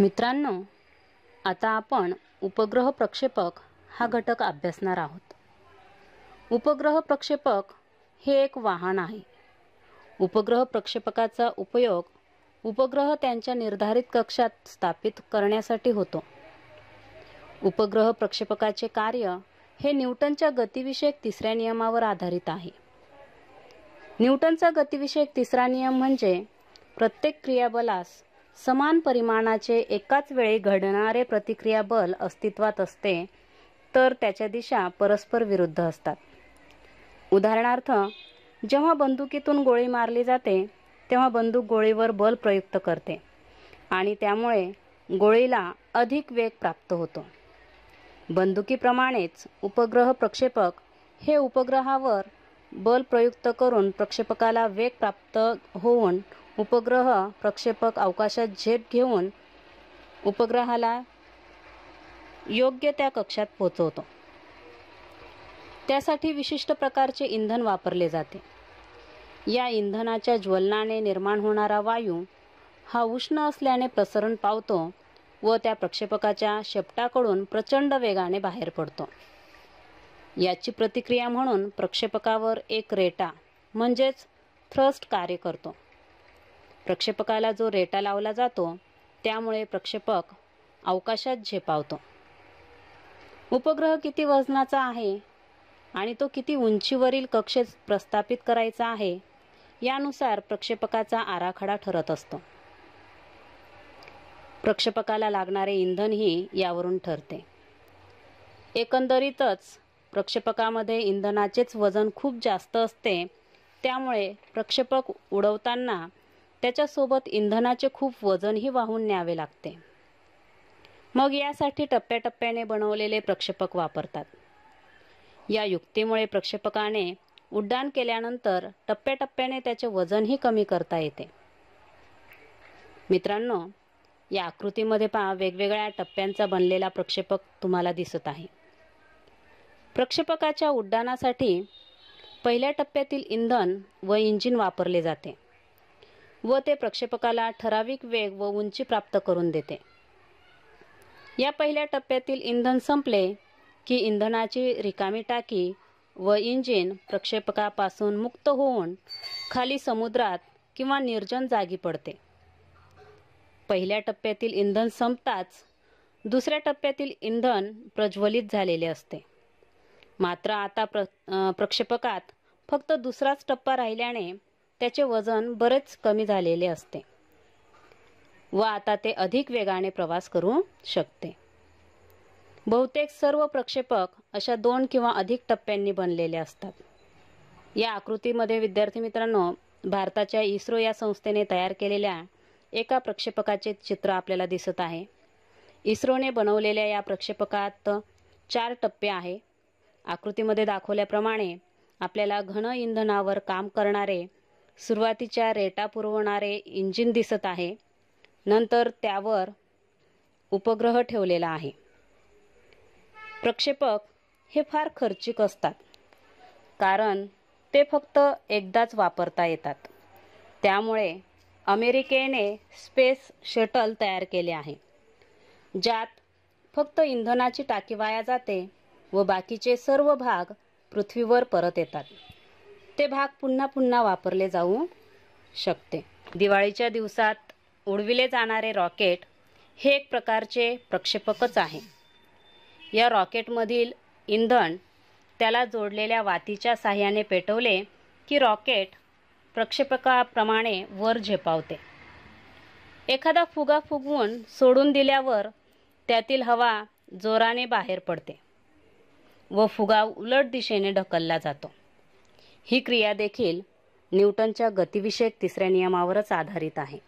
मित्रांनो आता आपण उपग्रह प्रक्षेपक हा घटक अभ्यासणार आहोत उपग्रह प्रक्षेपक हे एक वाहन आहे उपग्रह प्रक्षेपकाचा उपयोग उपग्रह त्यांच्या निर्धारित कक्षात स्थापित करण्यासाठी होतो उपग्रह प्रक्षेपकाचे कार्य हे न्यूटनच्या गतिविषयक तिसऱ्या नियमावर आधारित आहे न्यूटनचा गतिविषयक तिसरा नियम म्हणजे प्रत्येक क्रियाबलास समान परिमाणाचे एकाच वेळी घडणारे प्रतिक्रिया बल अस्तित्वात असते तर त्याच्या दिशा परस्पर विरुद्ध असतात उदाहरणार्थ जेव्हा बंदुकीतून गोळी मारली जाते तेव्हा बंदूक गोळीवर बल प्रयुक्त करते आणि त्यामुळे गोळीला अधिक वेग प्राप्त होतो बंदुकीप्रमाणेच उपग्रह प्रक्षेपक हे उपग्रहावर बल प्रयुक्त करून प्रक्षेपकाला वेग प्राप्त होऊन उपग्रह प्रक्षेपक अवकाशात झेप घेऊन उपग्रहाला योग्य त्या कक्षात पोचवतो त्यासाठी विशिष्ट प्रकारचे इंधन वापरले जाते या इंधनाच्या ज्वलनाने निर्माण होणारा वायू हा उष्ण असल्याने प्रसरण पावतो व त्या प्रक्षेपकाच्या शेपटाकडून प्रचंड वेगाने बाहेर पडतो याची प्रतिक्रिया म्हणून प्रक्षेपकावर एक रेटा म्हणजेच थ्रस्ट कार्य करतो प्रक्षेपकाला जो रेटा लावला जातो त्यामुळे प्रक्षेपक अवकाशात झेपावतो उपग्रह किती वजनाचा आहे आणि तो किती उंचीवरील कक्षेत प्रस्थापित करायचा आहे यानुसार प्रक्षेपकाचा आराखडा ठरत असतो प्रक्षेपकाला लागणारे इंधनही यावरून ठरते एकंदरीतच प्रक्षेपकामध्ये इंधनाचेच वजन खूप जास्त असते त्यामुळे प्रक्षेपक उडवताना त्याच्यासोबत इंधनाचे खूप वजनही वाहून न्यावे लागते मग यासाठी टप्प्याटप्प्याने बनवलेले प्रक्षेपक वापरतात या युक्तीमुळे प्रक्षेपकाने उड्डाण केल्यानंतर टप्प्याटप्प्याने त्याचे वजनही कमी करता येते मित्रांनो या आकृतीमध्ये पहा वेगवेगळ्या टप्प्यांचा बनलेला प्रक्षेपक तुम्हाला दिसत आहे प्रक्षेपकाच्या उड्डाणासाठी पहिल्या टप्प्यातील इंधन व इंजिन वापरले जाते व ते प्रक्षेपकाला ठराविक वेग व उंची प्राप्त करून देते या पहिल्या टप्प्यातील इंधन संपले की इंधनाची रिकामी टाकी व इंजिन प्रक्षेपकापासून मुक्त होऊन खाली समुद्रात किंवा निर्जन जागी पडते पहिल्या टप्प्यातील इंधन संपताच दुसऱ्या टप्प्यातील इंधन प्रज्वलित झालेले असते मात्र आता प्र प्रक्षेपकात फक्त दुसराच टप्पा राहिल्याने त्याचे वजन बरेच कमी झालेले असते व आता ते अधिक वेगाने प्रवास करू शकते बहुतेक सर्व प्रक्षेपक अशा दोन किंवा अधिक टप्प्यांनी बनलेले असतात या आकृतीमध्ये विद्यार्थी मित्रांनो भारताच्या इस्रो या संस्थेने तयार केलेल्या एका प्रक्षेपकाचे चित्र आपल्याला दिसत आहे इस्रोने बनवलेल्या या प्रक्षेपकात चार टप्पे आहे आकृतीमध्ये दाखवल्याप्रमाणे आपल्याला घन इंधनावर काम करणारे सुरुवातीच्या रेटा पुरवणारे इंजिन दिसत आहे नंतर त्यावर उपग्रह ठेवलेला आहे प्रक्षेपक हे फार खर्चिक असतात कारण ते फक्त एकदाच वापरता येतात त्यामुळे अमेरिकेने स्पेस शटल तयार केले आहे ज्यात फक्त इंधनाची टाकी वाया जाते व बाकीचे सर्व भाग पृथ्वीवर परत येतात ते भाग पुन्हा पुन्हा वापरले जाऊ शकते दिवाळीच्या दिवसात उडविले जाणारे रॉकेट हे एक प्रकारचे प्रक्षेपकच आहे या रॉकेटमधील इंधन त्याला जोडलेल्या वातीच्या साह्याने पेटवले की रॉकेट प्रक्षेपकाप्रमाणे वर झेपावते एखादा फुगा फुगवून सोडून दिल्यावर त्यातील हवा जोराने बाहेर पडते व फुगा उलट दिशेने ढकलला जातो ही क्रिया देखील न्यूटनच्या गतिविषयक तिसऱ्या नियमावरच आधारित आहे